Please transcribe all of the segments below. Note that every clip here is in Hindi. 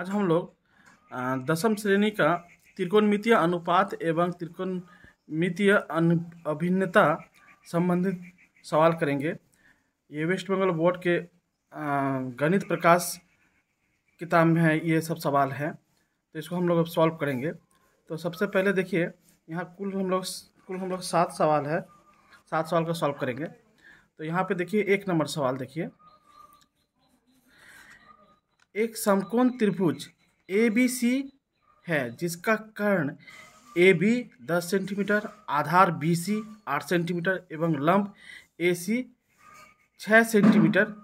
आज हम लोग दसम श्रेणी का त्रिकोणमितीय अनुपात एवं त्रिकोणमितीय अभिन्नता संबंधित सवाल करेंगे ये वेस्ट बंगाल बोर्ड के गणित प्रकाश किताब में है ये सब सवाल हैं तो इसको हम लोग अब सॉल्व करेंगे तो सबसे पहले देखिए यहाँ कुल हम लोग कुल हम लोग सात सवाल है सात सवाल का सॉल्व करेंगे तो यहाँ पे देखिए एक नंबर सवाल देखिए एक समकोण त्रिभुज ए बी सी है जिसका कर्ण ए बी दस सेंटीमीटर आधार बी सी आठ सेंटीमीटर एवं लंब ए सी छः सेंटीमीटर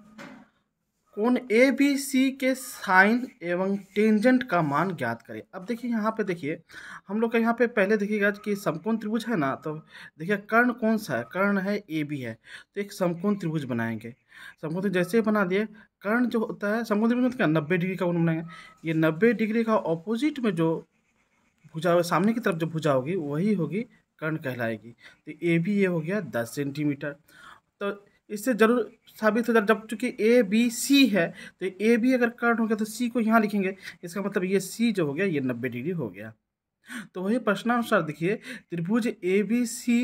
उन ए बी सी के साइन एवं टेंजेंट का मान ज्ञात करें अब देखिए यहाँ पे देखिए हम लोग का यहाँ पे पहले देखिएगा कि समकोण त्रिभुज है ना तो देखिए कर्ण कौन सा है कर्ण है ए बी है तो एक समकोण त्रिभुज बनाएंगे समकोण त्रिभुज जैसे बना दिए कर्ण जो होता है समकोण त्रिभुज मतलब क्या नब्बे डिग्री का बनाएंगे ये नब्बे डिग्री का ऑपोजिट में जो भुजा सामने की तरफ जो भुजा होगी वही होगी कर्ण कहलाएगी तो ए बी ये हो गया दस सेंटीमीटर तो इससे जरूर साबित हो जाए जब चूंकि ए बी सी है तो ए बी अगर कर्ण हो गया तो सी को यहाँ लिखेंगे इसका मतलब ये सी जो हो गया ये नब्बे डिग्री हो गया तो वही प्रश्नानुसार देखिए त्रिभुज ए बी सी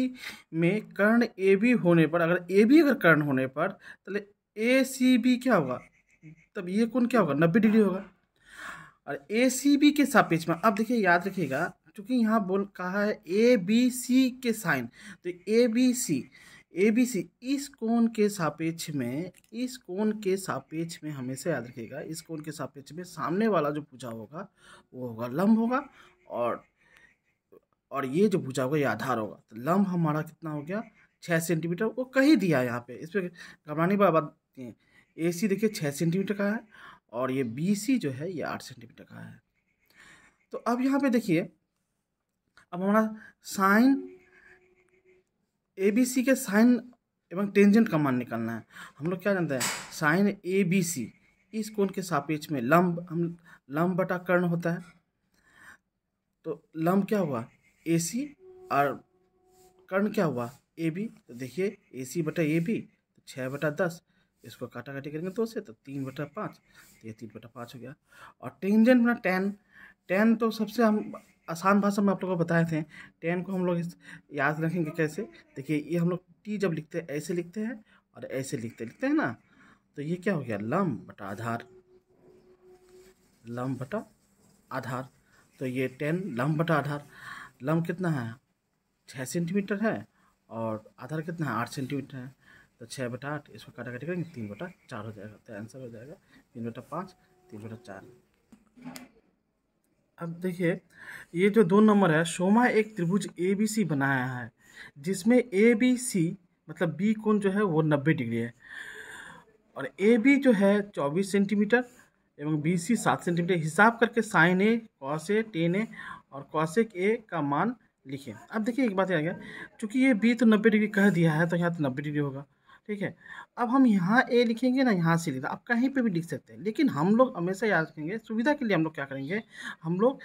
में कर्ण ए बी होने पर अगर ए बी अगर कर्ण होने पर तले ए सी बी क्या होगा तब ये कौन क्या होगा नब्बे डिग्री होगा और ए सी बी के सापेक्ष में अब देखिए याद रखिएगा क्योंकि यहाँ बोल कहा है ए बी सी के साइन तो A B C A B C इस कोण के सापेक्ष में इस कोण के सापेक्ष में हमेशा याद रखिएगा इस कोण के सापेक्ष में सामने वाला जो पूजा होगा वो होगा लंब होगा और और ये जो भूजा होगा ये आधार होगा तो लंब हमारा कितना हो गया छः सेंटीमीटर वो कहीं दिया है यहाँ पे इस पर घबराने वाला बात ए सी देखिए छः सेंटीमीटर का है और ये बी सी जो है ये आठ सेंटीमीटर का है तो अब यहाँ पे देखिए अब हमारा साइन ए बी सी के साइन एवं टेंजेंट का मान निकालना है हम लोग क्या जानते हैं साइन ए बी सी इस कोण के सापेक्ष में लंब हम लंब बटा कर्ण होता है तो लंब क्या हुआ ए सी और कर्ण क्या हुआ ए बी तो देखिए ए सी बटा ए बी तो छः बटा दस इसको काटा काटी करेंगे दो तो से तो तीन बटा पाँच तो ये तीन बटा पाँच हो गया और टेंजेंट बना टेन टेन तो सबसे हम आसान भाषा में आप लोग को बताए थे टेन को हम लोग याद रखेंगे कैसे देखिए ये हम लोग टी जब लिखते हैं ऐसे लिखते हैं और ऐसे लिखते लिखते हैं ना तो ये क्या हो गया लम बटा आधार लम बटा आधार तो ये टेन लम बटा आधार लम कितना है छः सेंटीमीटर है और आधार कितना है आठ सेंटीमीटर है तो छः बटा आठ इसको काटा काटी करेंगे तीन बटा चार हो जाएगा तो आंसर हो जाएगा तीन बटा पाँच तीन बटा चार अब देखिए ये जो दो नंबर है सोमा एक त्रिभुज ए बी सी बनाया है जिसमें ए बी सी मतलब बी कोण जो है वो नब्बे डिग्री है और ए बी जो है चौबीस सेंटीमीटर एवं बी सी सात सेंटीमीटर हिसाब करके sine A cos A tan A और कॉसेक ए का मान लिखें अब देखिए एक बात आ गया चूँकि ये बी तो नब्बे डिग्री कह दिया है तो यहाँ तो नब्बे डिग्री होगा ठीक है अब हम यहाँ ए लिखेंगे ना यहाँ से लिखा अब कहीं पे भी लिख सकते हैं लेकिन हम लोग हमेशा याद रखेंगे सुविधा के लिए हम लोग क्या करेंगे हम लोग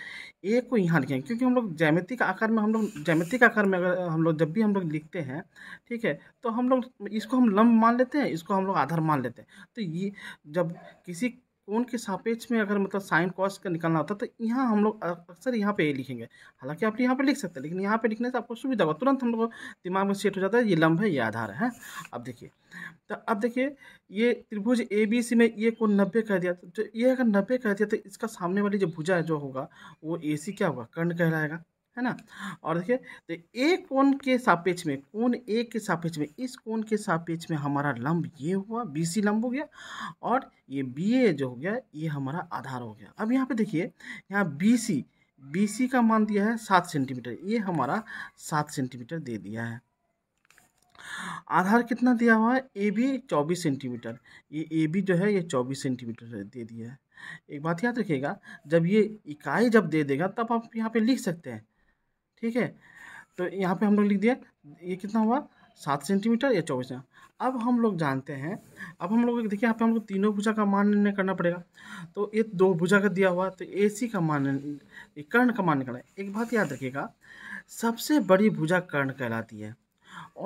ए को यहाँ लिखेंगे क्योंकि हम लोग जैमितिक आकार में हम लोग जैमितिक आकार में अगर हम लोग जब भी हम लोग लिखते हैं ठीक है तो हम लोग इसको हम लम्ब मान लेते हैं इसको हम लोग आधार मान लेते हैं तो ये जब किसी कौन के सापेक्ष में अगर मतलब साइन कॉस का निकालना होता तो यहाँ हम लोग अक्सर यहाँ पे लिखेंगे हालांकि आप यहाँ पे लिख सकते हैं लेकिन यहाँ पे लिखने से आपको सुविधा होगा तुरंत हम लोग दिमाग में सेट हो जाता है ये लंब है ये आधार है अब देखिए तो अब देखिए ये त्रिभुज ए बी सी में ये को नब्बे कह दिया तो ये अगर नब्बे कह दिया तो इसका सामने वाली जो भुजा है जो होगा वो ए सी क्या होगा कर्ण कहलाएगा है ना और देखिए तो ए कोण के सापेक्ष में कोण ए के सापेक्ष में इस कोण के सापेक्ष में हमारा लंब ये हुआ बी सी लंब हो गया और ये बी ए जो हो गया ये हमारा आधार हो गया अब यहाँ पे देखिए यहाँ बी सी बी सी का मान दिया है सात सेंटीमीटर ये हमारा सात सेंटीमीटर दे दिया है आधार कितना दिया हुआ है ए बी चौबीस सेंटीमीटर ये ए बी जो है ये चौबीस सेंटीमीटर दे दिया है एक बात याद रखिएगा जब ये इकाई जब दे देगा तब आप यहाँ पे लिख सकते हैं ठीक है तो यहाँ पे हम लोग लिख दिया ये कितना हुआ सात सेंटीमीटर या चौबीस अब हम लोग जानते हैं अब हम लोग देखिए यहाँ पे हम लोग तीनों भुजा का मान निर्णय करना पड़ेगा तो ये दो भुजा का दिया हुआ तो ए सी का मान कर्ण का मान करना एक बात याद रखिएगा सबसे बड़ी भुजा कर्ण कहलाती है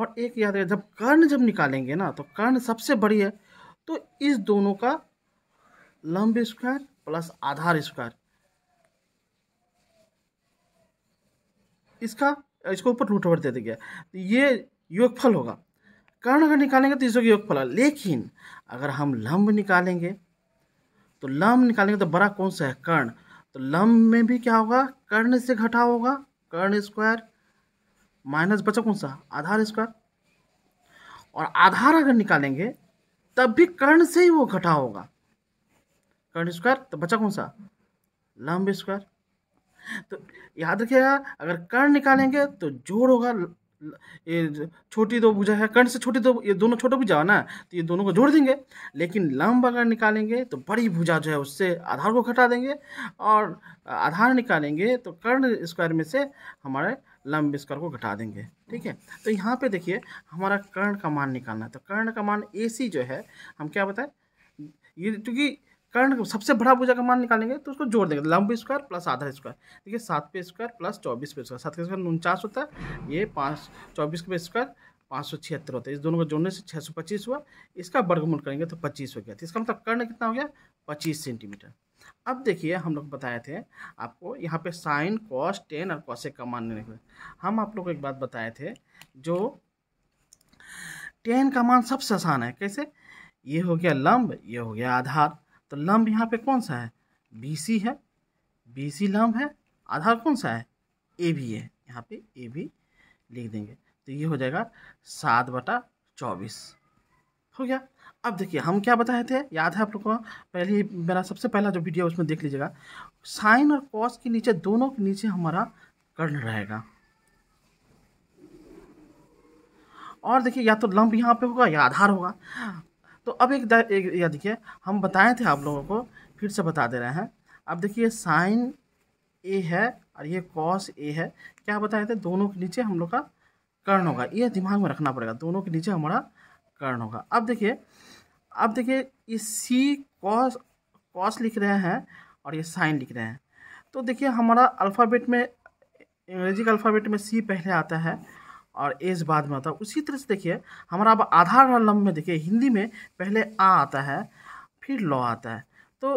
और एक याद है जब कर्ण जब निकालेंगे ना तो कर्ण सबसे बड़ी है तो इस दोनों का लंब स्क्वायर प्लस आधार स्क्वायर इसका इसको ऊपर रूट ओवर दे दिया गया तो ये योगफल होगा कर्ण अगर निकालेंगे तो इसका योगफल है लेकिन अगर हम लंब निकालेंगे तो लंब निकालेंगे तो बड़ा कौन सा है कर्ण तो लंब में भी क्या होगा कर्ण से घटा होगा कर्ण स्क्वायर माइनस बचा कौन सा आधार स्क्वायर और आधार अगर निकालेंगे तब भी कर्ण से ही वो घटा होगा कर्ण स्क्वायर तो बचा कौन सा लंब स्क्वायर तो याद रखिएगा अगर कर्ण निकालेंगे तो जोड़ होगा ये छोटी दो भुजा है कर्ण से छोटी दो ये दोनों छोटा भुजा है ना तो ये दोनों को जोड़ देंगे लेकिन लंब अगर निकालेंगे तो बड़ी भुजा जो है उससे आधार को घटा देंगे और आधार निकालेंगे तो कर्ण स्क्वायर में से हमारे लंब स्क्वायर को घटा देंगे ठीक है तो यहाँ पे देखिए हमारा कर्ण का मान निकालना है तो कर्ण का मान ए जो है हम क्या बताएं ये क्योंकि करंट सबसे बड़ा भुजा का मान निकालेंगे तो उसको जोड़ देंगे लंब स्क्वायर प्लस आधा स्क्वायर देखिए सात पे स्क्वायर प्लस चौबीस पे स्क्वायर सात के स्क्वायर उनचास होता है ये पाँच चौबीस पे स्क्वायर पाँच सौ छिहत्तर होता है इस दोनों को जोड़ने से छः सौ पच्चीस हुआ इसका वर्गमूल करेंगे तो पच्चीस हो गया तो इसका मतलब कर्ण कितना हो गया पच्चीस सेंटीमीटर अब देखिए हम लोग बताए थे आपको यहाँ पे साइन कॉस टेन और कॉसेक का मान के हम आप लोग को एक बात बताए थे जो टेन का मान सबसे आसान है कैसे ये हो गया लंब ये हो गया आधार तो लम्ब यहाँ पे कौन सा है बी सी है बी सी लम्ब है आधार कौन सा है ए भी है यहाँ पे ए भी लिख देंगे तो ये हो जाएगा सात बटा चौबीस हो गया अब देखिए हम क्या बताए थे याद है आप लोगों को पहले मेरा सबसे पहला जो वीडियो उसमें देख लीजिएगा साइन और कॉस के नीचे दोनों के नीचे हमारा कर्ण रहेगा और देखिए या तो लंब यहाँ पे होगा या आधार होगा तो अब एक, यह देखिए हम बताए थे आप लोगों को फिर से बता दे रहे हैं अब देखिए साइन ए है और ये कॉस ए है क्या बताए थे दोनों के नीचे हम लोग का कर्ण होगा ये दिमाग में रखना पड़ेगा दोनों के नीचे हमारा कर्ण होगा अब देखिए अब देखिए ये सी कॉस कॉस लिख रहे हैं और ये साइन लिख रहे हैं तो देखिए हमारा अल्फ़ाबेट में अंग्रेजी के अल्फ़ाबेट में सी पहले आता है और एज बाद में आता है उसी तरह से देखिए हमारा अब आधार लम्ब में देखिए हिंदी में पहले आ आता है फिर लॉ आता है तो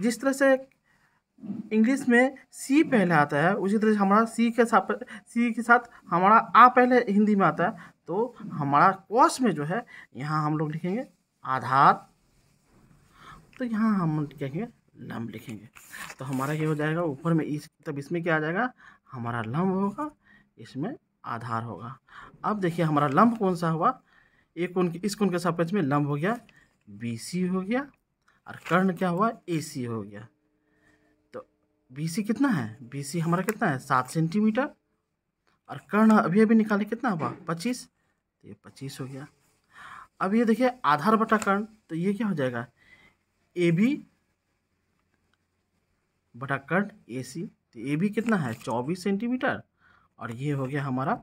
जिस तरह से इंग्लिश में सी पहले आता है उसी तरह से हमारा सी के साथ सी के साथ हमारा आ पहले हिंदी में आता है तो हमारा कॉस में जो है यहाँ हम लोग लिखेंगे आधार तो यहाँ हम लिखेंगे लम्ब लिखेंगे तो हमारा क्या हो जाएगा ऊपर में इस तब इसमें क्या आ जाएगा हमारा लम्ब होगा इसमें आधार होगा अब देखिए हमारा लंब कौन सा हुआ एक कोण इस कोण के सापेक्ष में लंब हो गया बी सी हो गया और कर्ण क्या हुआ ए सी हो गया तो बी सी कितना है बी सी हमारा कितना है सात सेंटीमीटर और कर्ण अभी अभी निकाले कितना हुआ पच्चीस तो ये पच्चीस हो गया अब ये देखिए आधार बटा कर्ण तो ये क्या हो जाएगा ए बी बटा कर्ण ए सी तो ए बी कितना है चौबीस सेंटीमीटर और ये हो गया हमारा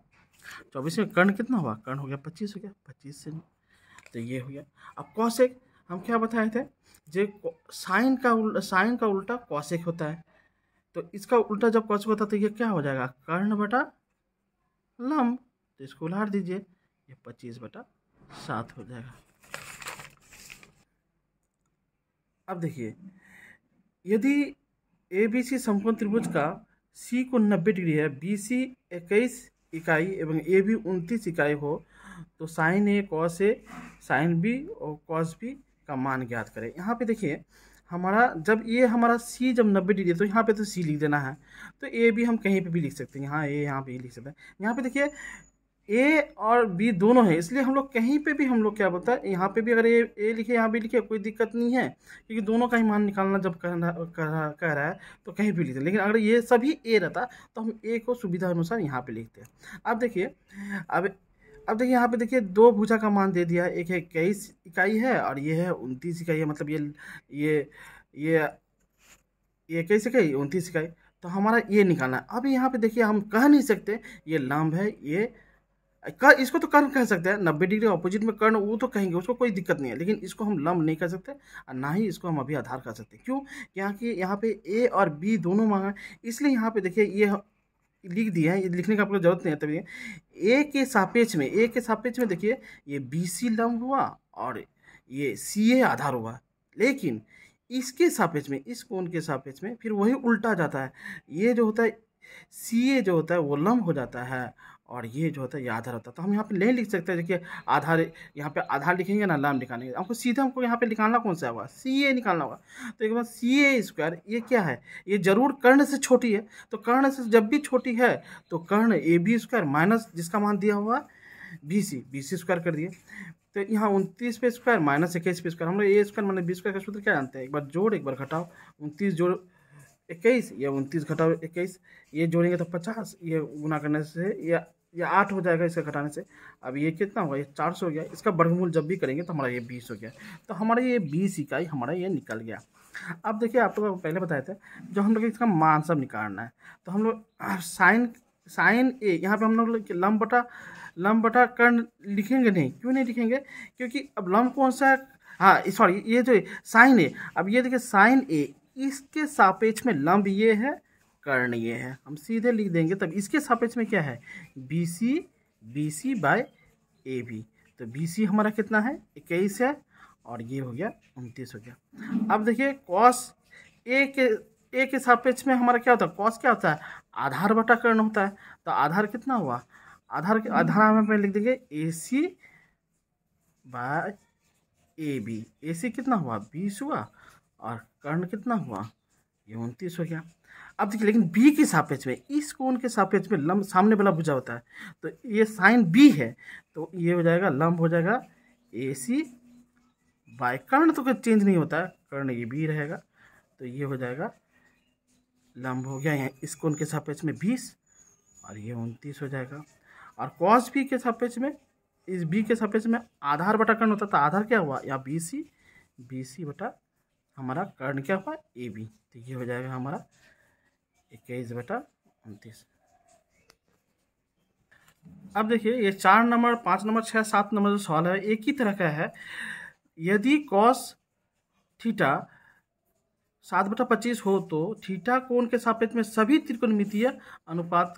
चौबीस में कर्ण कितना हुआ कर्ण हो गया पच्चीस हो गया पच्चीस से तो ये हो गया अब कौशिक हम क्या बताए थे जो साइन का उल, साइन का उल्टा कौशिक होता है तो इसका उल्टा जब कौशिक होता है तो ये क्या हो जाएगा कर्ण बटा लम्ब तो इसको उलार दीजिए ये पच्चीस बटा सात हो जाएगा अब देखिए यदि ए बी सी समकोण त्रिभुज का सी को नब्बे डिग्री है बी सी इक्कीस इकाई एवं ए भी उनतीस इकाई हो तो sine A cos A sine B और कॉस बी का मान ज्ञात करें यहाँ पे देखिए हमारा जब ये हमारा सी जब नब्बे डिग्री है तो यहाँ पे तो सी लिख देना है तो ए भी हम कहीं पे भी लिख सकते हैं यहाँ ए यहाँ पे लिख सकते हैं यहाँ पे देखिए ए और बी दोनों है इसलिए हम लोग कहीं पे भी हम लोग क्या बोलता है यहाँ पे भी अगर ए ए लिखे यहाँ भी लिखे कोई दिक्कत नहीं है क्योंकि दोनों का ही मान निकालना जब कह रहा कह रहा है तो कहीं भी लिखते लेकिन अगर ये सभी ए रहता तो हम ए को सुविधा अनुसार यहाँ पे लिखते हैं अब देखिए अब अब देखिए यहाँ पे देखिए दो भूजा का मान दे दिया एक है इक्कीस इकाई है और ये है उनतीस इकाई है मतलब ये ये ये इक्कीस इकाई उनतीस इकाई तो हमारा ये निकालना है अब यहाँ पे देखिए हम कह नहीं सकते ये लंब है ये कर इसको तो कर्ण कह सकते हैं नब्बे डिग्री ऑपोजिट में कर्ण वो तो कहेंगे उसको कोई दिक्कत नहीं है लेकिन इसको हम लम्ब नहीं कह सकते और ना ही इसको हम अभी आधार कह सकते क्यों यहाँ की यहाँ पे ए और बी दोनों मांगा इसलिए यहाँ पे देखिए ये लिख दिया है ये लिखने का आपको जरूरत नहीं है तभी ए के सापेक्ष में ए के सापेक्ष में देखिए ये बी सी लम्ब हुआ और ये सी ए आधार हुआ लेकिन इसके सापेक्ष में इस कोण के सापेक्ष में फिर वही उल्टा जाता है ये जो होता है सी ए जो होता है वो लम्ब हो जाता है और ये जो होता है ये आधार होता है तो हम यहाँ पे नहीं लिख सकते देखिए आधार यहाँ पे आधार लिखेंगे ना नाम लिखाने हमको सीधे हमको यहाँ पे निकालना कौन सा होगा सी ए निकालना होगा तो एक बार सी ए स्क्वायर ये क्या है ये जरूर कर्ण से छोटी है तो कर्ण से जब भी छोटी है तो कर्ण ए बी स्क्वायर माइनस जिसका मान दिया हुआ B C B C square कर दिए तो यहाँ उनतीस पे स्क्वायर माइनस इक्कीस पे स्क्वायर हम लोग A square minus B square का सूत्र क्या जानते हैं एक बार जोड़ एक बार घटाओ उनतीस जोड़ इक्कीस या उनतीस घटाओ इक्कीस ये जोड़ेंगे तो पचास ये गुना करने से या या आठ हो जाएगा इसका घटाने से अब ये कितना होगा ये चार सौ हो गया इसका वर्गमूल जब भी करेंगे तो हमारा ये बीस हो गया तो हमारा ये बीस इकाई हमारा ये निकल गया अब देखिए आप लोगों को पहले बताए थे जो हम लोग इसका मान सब निकालना है तो हम लोग साइन साइन ए यहाँ पे हम लोग लम बटा लम बटा कर्ण लिखेंगे नहीं क्यों नहीं लिखेंगे क्योंकि अब लम्ब कौन सा हाँ सॉरी ये जो साइन ए अब ये देखिए साइन ए इसके सापेक्ष में लम्ब ये है कर्ण ये है हम सीधे लिख देंगे तब इसके सापेक्ष में क्या है B C B C by A B तो बी सी हमारा कितना है इक्कीस है और ये हो गया उनतीस हो गया अब देखिए कॉस ए के ए के सापेक्ष में हमारा क्या होता है कॉस क्या होता है आधार बटा कर्ण होता है तो आधार कितना हुआ आधार के आधार हम लिख देंगे ए सी बाय ए बी ए सी कितना हुआ बीस हुआ और कर्ण कितना हुआ ये उनतीस हो गया अब देखिए लेकिन बी के सापेक्ष में इस e कोण के सापेक्ष में लंब सामने वाला भुजा होता है तो ये साइन बी है तो ये हो जाएगा लंब हो जाएगा ए सी बाय कर्ण तो कोई चेंज नहीं होता कर्ण ये बी रहेगा तो ये हो जाएगा लंब हो गया यहाँ इस कोण के सापेक्ष में बीस और ये उनतीस हो जाएगा और कॉस बी के सापेक्ष में इस बी के सापेक्ष में आधार बटा कर्ण होता था तो आधार क्या हुआ या बी सी बी सी बटा हमारा कर्ण क्या हुआ ए बी तो ये हो जाएगा हमारा इक्कीस बटा उनतीस अब देखिए ये चार नंबर पाँच नंबर छः सात नंबर जो सवाल है एक ही तरह का है यदि कॉस थीटा सात बटा पच्चीस हो तो थीटा कोण के सापेक्ष में सभी त्रिकोणमितीय अनुपात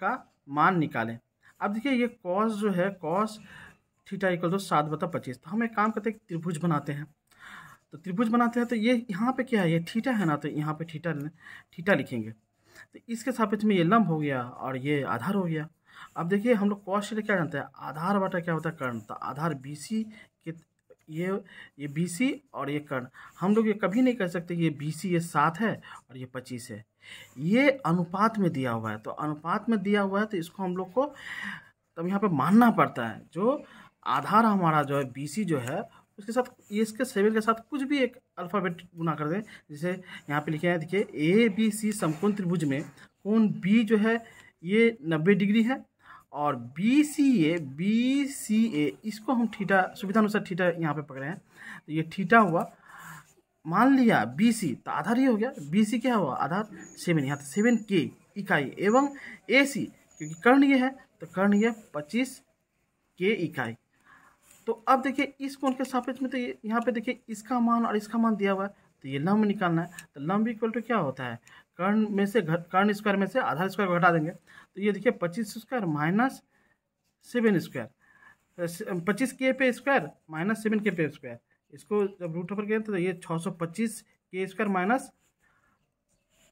का मान निकालें अब देखिए ये कॉस जो है कॉस थीटा इक्वल टू सात बटा पच्चीस तो हम एक काम करते हैं त्रिभुज बनाते हैं तो त्रिभुज बनाते हैं तो ये यहाँ पे क्या है ये ठीठा है ना तो यहाँ पे ठीठा ठीठा लिखेंगे तो इसके सापेक्ष में ये लंब हो गया और ये आधार हो गया अब देखिए हम लोग कौश क्या जानते हैं आधार बटा क्या होता है कर्ण तो आधार बी सी के ये ये बी सी और ये कर्ण हम लोग ये कभी नहीं कह सकते ये बी सी ये सात है और ये पच्चीस है ये अनुपात में दिया हुआ है तो अनुपात में दिया हुआ है तो इसको हम लोग को तब यहाँ पर मानना पड़ता है जो आधार हमारा जो है बी सी जो है उसके साथ इसके सेवन के साथ कुछ भी एक अल्फ़ाबेट गुना कर दें जैसे यहाँ पे लिखे हैं देखिए ए बी सी समकोण त्रिभुज में कोण बी जो है ये नब्बे डिग्री है और B C A B C ए इसको हम ठीठा सुविधा अनुसार ठीठा यहाँ पे पकड़े हैं तो ये ठीठा हुआ मान लिया बी सी तो आधार ही हो गया बी सी क्या हुआ आधार सेवन यहाँ तो सेवन के इकाई एवं ए सी क्योंकि कर्ण ये है तो कर्ण ये पच्चीस के इकाई तो अब देखिए इस कोण के सापेक्ष में तो ये यहाँ पे देखिए इसका मान और इसका मान दिया हुआ है तो ये लंब निकालना है तो लंब इक्वल टू क्या होता है कर्ण में से कर्ण स्क्वायर में से आधा स्क्वायर को घटा देंगे तो ये देखिए पच्चीस स्क्वायर माइनस सेवन स्क्वायर पच्चीस के पे स्क्वायर माइनस सेवन के पे स्क्वायर इसको जब रूट ऑफर करें तो ये छः सौ पच्चीस के स्क्वायर माइनस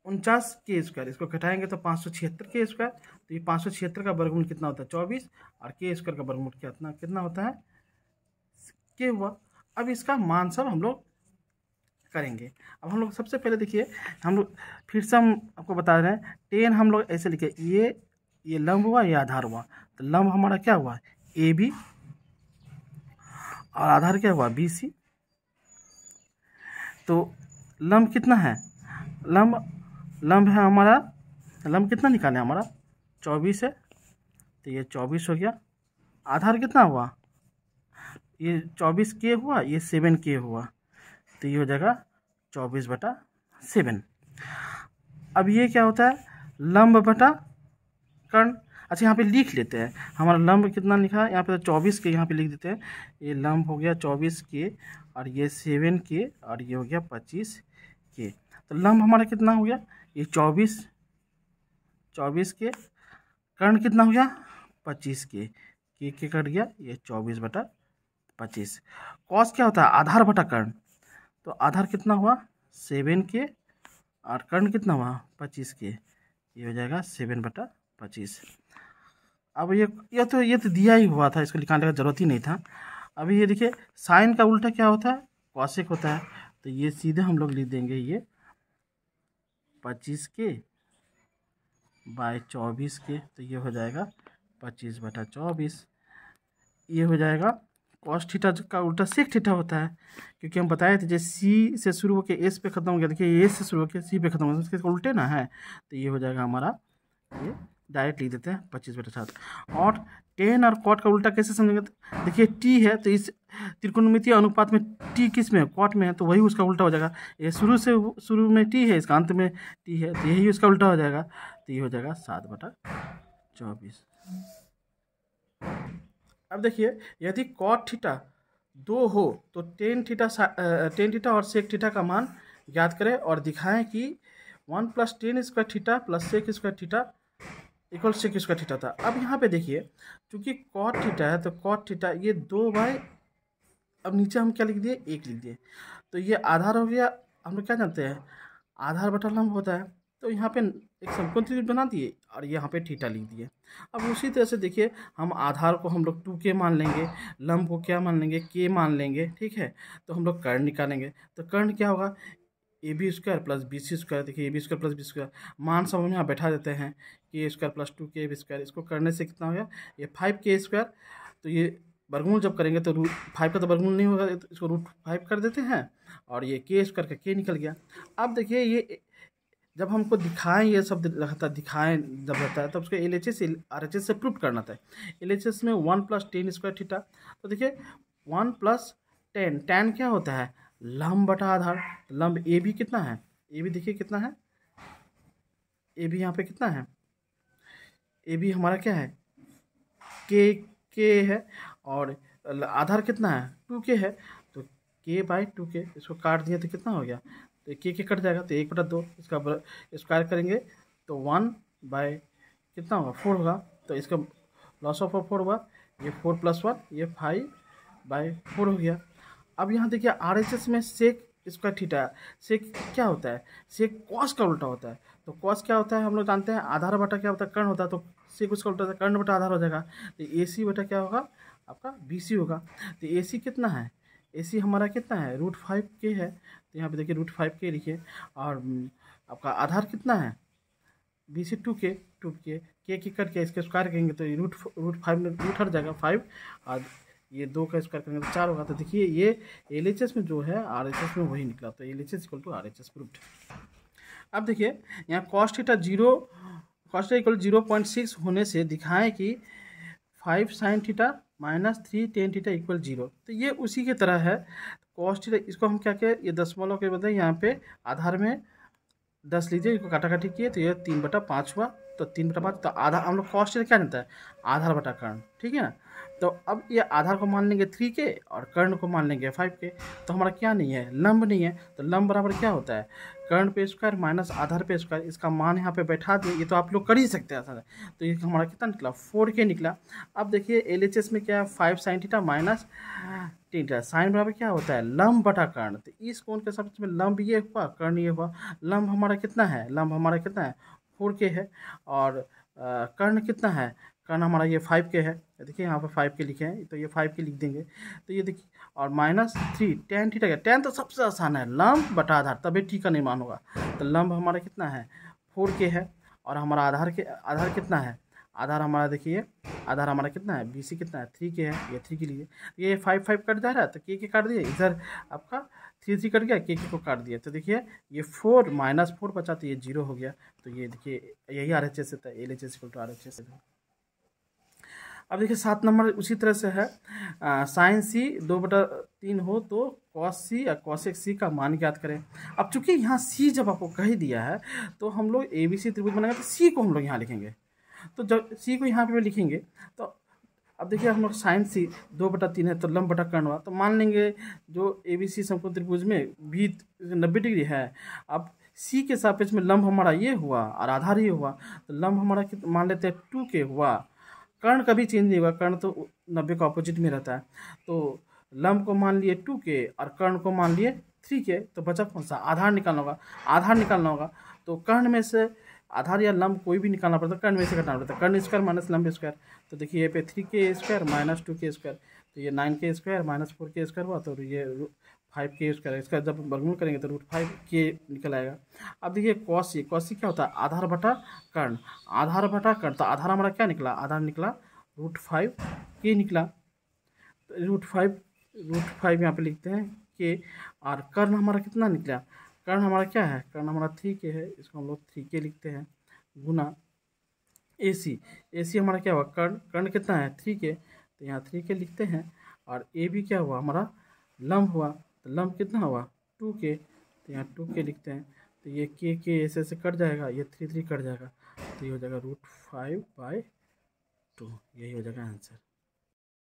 उनचास के स्क्वायर इसको घटाएंगे तो पाँच सौ छिहत्तर के स्क्वायर तो ये पाँच सौ छिहत्तर का वर्गमूल कितना होता है चौबीस और के स्क्वायर का वर्गमूल कितना कितना होता है ये हुआ अब इसका मान सब हम लोग करेंगे अब हम लोग सबसे पहले देखिए हम लोग फिर से हम आपको बता रहे हैं टेन हम लोग ऐसे लिखे ये ये लम्ब हुआ ये आधार हुआ तो लम्ब हमारा क्या हुआ ए बी और आधार क्या हुआ बी सी तो लम्ब कितना है लम्ब लम्ब है हमारा लम्ब कितना निकाले हमारा चौबीस है तो ये चौबीस हो गया आधार कितना हुआ ये चौबीस के हुआ ये सेवन के हुआ तो ये हो जाएगा चौबीस बटा सेवन अब ये क्या होता है लंब बटा कर्ण अच्छा यहाँ पे लिख लेते हैं हमारा लंब कितना लिखा है यहाँ पे तो चौबीस के यहाँ पे लिख देते हैं ये लंब हो गया चौबीस के और ये सेवन के और ये हो गया पच्चीस के तो लंब हमारा कितना हो गया ये चौबीस चौबीस के कर्ण कितना हो गया पच्चीस के के कट गया ये चौबीस बटा पच्चीस कॉस क्या होता है आधार बटा कर्ण तो आधार कितना हुआ सेवन के और कर्ण कितना हुआ पच्चीस के ये हो जाएगा सेवन बटा पच्चीस अब ये ये तो ये तो दिया ही हुआ था इसको निकालने का जरूरत ही नहीं था अभी ये देखिए साइन का उल्टा क्या होता है कॉशिक होता है तो ये सीधे हम लोग लिख देंगे ये पच्चीस के बाय चौबीस के तो ये हो जाएगा पच्चीस बटा चौबीस ये हो जाएगा कॉस थीटा का उल्टा सेक थीटा होता है क्योंकि हम बताए थे जैसे सी से शुरू होकर एस पे खत्म हो गया देखिए एस से शुरू होकर सी पे खत्म हो गया इसके उल्टे ना है तो ये हो जाएगा हमारा ये डायरेक्ट लिख देते हैं पच्चीस बटे सात और टेन और कॉट का उल्टा कैसे समझेंगे देखिए टी है तो इस त्रिकोणमितीय अनुपात में टी किस में कॉट में है तो वही उसका उल्टा हो जाएगा ये शुरू से शुरू में टी है इसका अंत में टी है तो यही उसका उल्टा हो जाएगा तो ये हो जाएगा सात बटा चौबीस अब देखिए यदि कॉट थीटा दो हो तो टेन थीटा टेन थीटा और सेक थीटा का मान ज्ञात करें और दिखाएं कि one plus tan square theta plus sec square theta equal sec square theta था अब यहाँ पे देखिए चूंकि कॉट थीटा है तो कॉट थीटा ये दो बाय अब नीचे हम क्या लिख दिए एक लिख दिए तो ये आधार हो गया हम लोग क्या जानते हैं आधार बटल लंब होता है तो यहाँ पे एक समकोण त्रिभुज बना दिए और यहाँ पे ठीटा लिख दिए अब उसी तरह से देखिए हम आधार को हम लोग टू के मान लेंगे लंब को क्या मान लेंगे के मान लेंगे ठीक है तो हम लोग कर्ण निकालेंगे तो कर्ण क्या होगा A B square plus B C square देखिए A B square plus B square मान सब हम यहाँ बैठा देते हैं k square plus two k B square इसको करने से कितना हो गया ये फाइव के स्क्वायर तो ये वर्गमूल जब करेंगे तो रूट फाइव का तो वर्गमूल नहीं होगा तो इसको रूट फाइव कर देते हैं और ये के स्क्वायर का के निकल गया अब देखिए ये जब हमको दिखाएं ये सब रहता दिखाएं जब रहता है तब तो उसको L H S R H S से प्रूव करना था एल एच एस में one plus tan square theta तो देखिए वन प्लस टेन टेन क्या होता है लम्ब बटा आधार लम्ब ए भी कितना है ए भी देखिए कितना है ए भी यहाँ पे कितना है ए भी हमारा क्या है के के है और आधार कितना है टू के है तो के बाई टू के इसको काट दिया तो कितना हो गया तो एक एक कट जाएगा तो एक बटा दो इसका स्क्वायर करेंगे तो वन बाय कितना होगा फोर होगा तो इसका लॉस ऑफ फोर हुआ ये फोर प्लस वन ये फाइव बाय फोर हो गया अब यहाँ देखिए आर एस एस में सेक स्क्वायर ठीटा सेक क्या होता है सेक कॉस का उल्टा होता है तो कॉस क्या होता है हम लोग जानते हैं आधार बटा क्या होता है कर्ण होता है तो सेक उसका उल्टा होता है कर्ण बटा आधार हो जाएगा तो ए सी बटा क्या होगा आपका बी सी होगा तो ए सी कितना है ए सी हमारा कितना है रूट फाइव के है तो यहाँ पे देखिए रूट फाइव के लिखिए और हम्म, आपका आधार कितना है B C two k two k के की कट के इसके स्क्वायर करेंगे तो रूट रूट फाइव में रूट हट जाएगा फाइव और ये दो का स्क्वायर करेंगे तो चार होगा तो देखिए ये एल एच एस में जो है आर एच एस में वही निकला तो L H S equal to R H S proof अब देखिए यहाँ cos theta zero cos equal zero point six होने से दिखाएं कि five sine theta minus three tan theta equal zero तो ये उसी की तरह है कॉस्ट थीटा इसको हम क्या कहें ये दसमलव के बदले यहाँ पे आधार में दस लीजिए इसको काटा काटी किए तो ये तीन बटा पाँच हुआ तो तीन बटा पाँच तो आधा हम लोग कॉस्ट क्या जानता है आधार बटा कर्ण ठीक है ना तो अब ये आधार को मान लेंगे थ्री के और कर्ण को मान लेंगे फाइव के तो हमारा क्या नहीं है लंब नहीं है तो लंब बराबर क्या होता है कर्ण पे स्क्वायर माइनस आधार पे स्क्वायर इसका मान यहाँ पे बैठा दिए ये तो आप लोग कर ही सकते हैं सर तो ये हमारा कितना निकला फोर के निकला अब देखिए एल एच एस में क्या है five sine theta minus theta sine बराबर क्या होता है लम्ब बटा कर्ण तो इस कोण के सब में लम्ब ये हुआ कर्ण ये हुआ लम्ब हमारा कितना है लम्ब हमारा कितना है फोर के है और कर्ण कितना है कर्ण हमारा ये फाइव के है देखिए यहाँ पर फाइव के लिखे हैं तो ये फाइव के लिख देंगे तो ये देखिए और माइनस थ्री टेन ठीक है टेन तो सबसे आसान है लम्ब बटा आधार तभी टी का निर्माण होगा तो लम्ब हमारा कितना है फोर के है और हमारा आधार के आधार कितना है आधार हमारा देखिए आधार हमारा कितना है बी सी कितना है थ्री के है ये थ्री के लिए ये फाइव फाइव कट जा रहा है तो के के काट दिए इधर आपका थ्री थ्री कट गया के के को काट दिया तो देखिए ये फोर माइनस फोर बचा तो ये जीरो हो गया तो ये देखिए यही आर एच एस है L H S R H S अब देखिए सात नंबर उसी तरह से है साइन सी दो बटा तीन हो तो कॉस सी या कॉशेक सी का मान ज्ञात करें अब चूंकि यहाँ सी जब आपको कह दिया है तो हम लोग ए बी सी त्रिभुज बनाएंगे तो सी को हम लोग यहाँ लिखेंगे तो जब सी को यहाँ पे लिखेंगे तो अब देखिए हम लोग साइन सी दो बटा तीन है तो लंब बटा कर्ण हुआ तो मान लेंगे जो ए बी सी समकोण त्रिभुज में बी नब्बे डिग्री है अब सी के सापेक्ष में लंब हमारा ये हुआ और आधार ये हुआ तो लंब हमारा मान लेते हैं टू के हुआ कर्ण कभी चेंज नहीं हुआ कर्ण तो नब्बे का ऑपोजिट में रहता है तो लम को मान लिए टू के और कर्ण को मान लिए थ्री के तो बचा कौन सा आधार निकालना होगा आधार निकालना होगा तो कर्ण में से आधार या लम्ब कोई भी निकालना पड़ता है कर्ण में से करना पड़ता है कर्ण स्क्वायर माइनस लम्ब स्क्वायर तो देखिए ये पे three k square minus two k square तो ये nine k square minus four k square हुआ तो ये फाइव के यूज़ करेंगे इसका जब वर्गमूल करेंगे तो रूट फाइव के निकल आएगा अब देखिए कौशी कौशी क्या होता है आधार बटा कर्ण आधार बटा कर्ण तो आधार हमारा क्या निकला आधार निकला रूट फाइव के निकला रूट फाइव रूट फाइव यहाँ पे लिखते हैं के और कर्ण हमारा कितना निकला कर्ण हमारा क्या है कर्ण हमारा थ्री के है इसको हम लोग थ्री के लिखते हैं गुना ए सी ए सी हमारा क्या हुआ कर्ण कर्ण कितना है थ्री के तो यहाँ थ्री के लिखते हैं और ए भी क्या हुआ हमारा लम्ब हुआ तो लम्ब कितना होगा टू के तो यहाँ टू के लिखते हैं तो ये के के ऐसे ऐसे कट जाएगा ये थ्री थ्री कट जाएगा तो ये हो जाएगा रूट फाइव बाई टू यही हो जाएगा आंसर